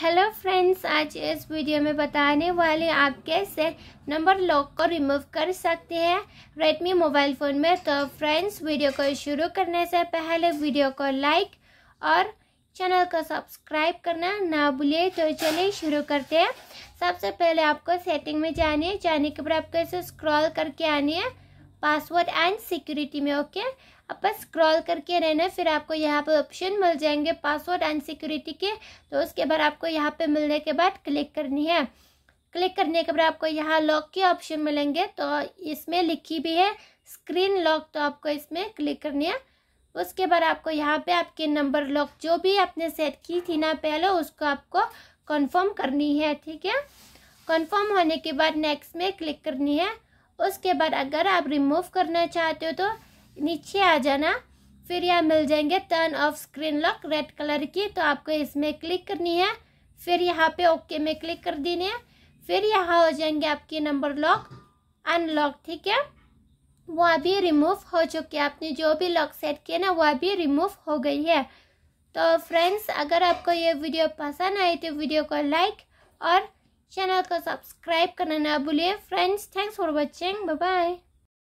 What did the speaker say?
Hello friends आज इस video में बताने वाले आप कैसे नंबर लॉक को रिमूव कर सकते हैं रेडमी मोबाइल फ़ोन में तो फ्रेंड्स वीडियो को शुरू करने से पहले वीडियो को लाइक और चैनल को सब्सक्राइब करना ना भूलिए तो चलिए शुरू करते हैं सबसे पहले आपको सेटिंग में जानी है जाने के बाद आपको इसे स्क्रॉल करके आनी है पासवर्ड एंड सिक्योरिटी में ओके okay? आप बस स्क्रॉल करके रहना फिर आपको यहाँ पर ऑप्शन मिल जाएंगे पासवर्ड एंड सिक्योरिटी के तो उसके बाद आपको यहाँ पे मिलने के बाद क्लिक करनी है क्लिक करने के बाद आपको यहाँ लॉक के ऑप्शन मिलेंगे तो इसमें लिखी भी है स्क्रीन लॉक तो आपको इसमें क्लिक करनी है उसके बाद आपको यहाँ पे आपके नंबर लॉक जो भी आपने सेट की थी ना पहले उसको आपको कन्फर्म करनी है ठीक है कन्फर्म होने के बाद नेक्स्ट में क्लिक करनी है उसके बाद अगर आप रिमूव करना चाहते हो तो नीचे आ जाना फिर यहाँ मिल जाएंगे turn off screen lock red colour की तो आपको इसमें क्लिक करनी है फिर यहाँ पे ओके में क्लिक कर देनी है फिर यहाँ हो जाएंगे आपके नंबर लॉक अनलॉक ठीक है वो अभी रिमूव हो चुके आपने जो भी लॉक सेट किया ना वो अभी रिमूव हो गई है तो फ्रेंड्स अगर आपको ये वीडियो पसंद आई तो वीडियो को लाइक और चैनल को सब्सक्राइब करना ना भूलिए friends thanks for watching bye bye